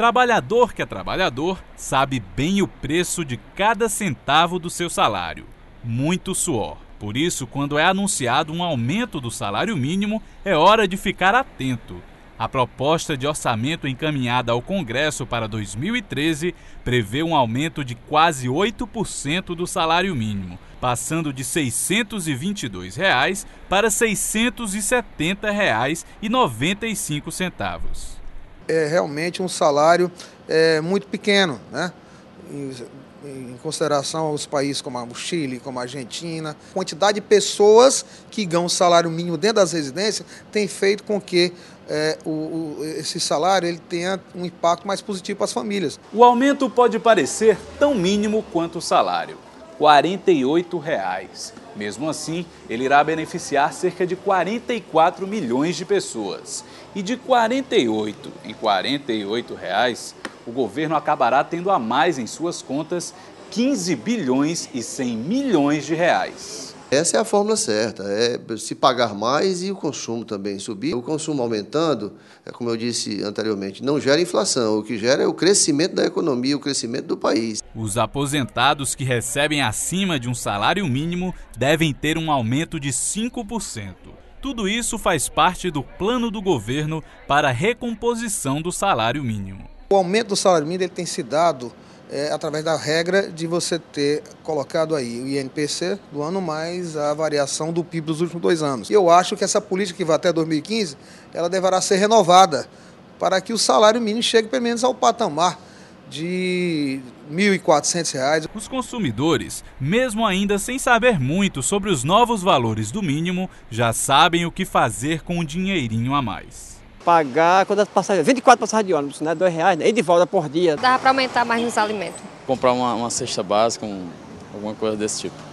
Trabalhador que é trabalhador sabe bem o preço de cada centavo do seu salário. Muito suor. Por isso, quando é anunciado um aumento do salário mínimo, é hora de ficar atento. A proposta de orçamento encaminhada ao Congresso para 2013 prevê um aumento de quase 8% do salário mínimo, passando de R$ 622 para R$ 670,95 é realmente um salário é, muito pequeno, né? Em, em consideração aos países como o Chile, como a Argentina, a quantidade de pessoas que ganham salário mínimo dentro das residências tem feito com que é, o, o, esse salário ele tenha um impacto mais positivo para as famílias. O aumento pode parecer tão mínimo quanto o salário. R$ 48,00. Mesmo assim, ele irá beneficiar cerca de 44 milhões de pessoas. E de R$ 48,00 em R$ 48,00, o governo acabará tendo a mais em suas contas 15 bilhões e 100 milhões de reais. Essa é a fórmula certa, é se pagar mais e o consumo também subir. O consumo aumentando, é como eu disse anteriormente, não gera inflação, o que gera é o crescimento da economia, o crescimento do país. Os aposentados que recebem acima de um salário mínimo devem ter um aumento de 5%. Tudo isso faz parte do plano do governo para a recomposição do salário mínimo. O aumento do salário mínimo ele tem se dado é, através da regra de você ter colocado aí o INPC do ano mais a variação do PIB dos últimos dois anos. E eu acho que essa política que vai até 2015, ela deverá ser renovada para que o salário mínimo chegue pelo menos ao patamar de R$ 1.400. Os consumidores, mesmo ainda sem saber muito sobre os novos valores do mínimo, já sabem o que fazer com o dinheirinho a mais pagar quantas passagens? 24 passagens de ônibus, né? Dois reais, né? E de volta por dia. Dava para aumentar mais nos alimentos. Comprar uma, uma cesta básica, um, alguma coisa desse tipo.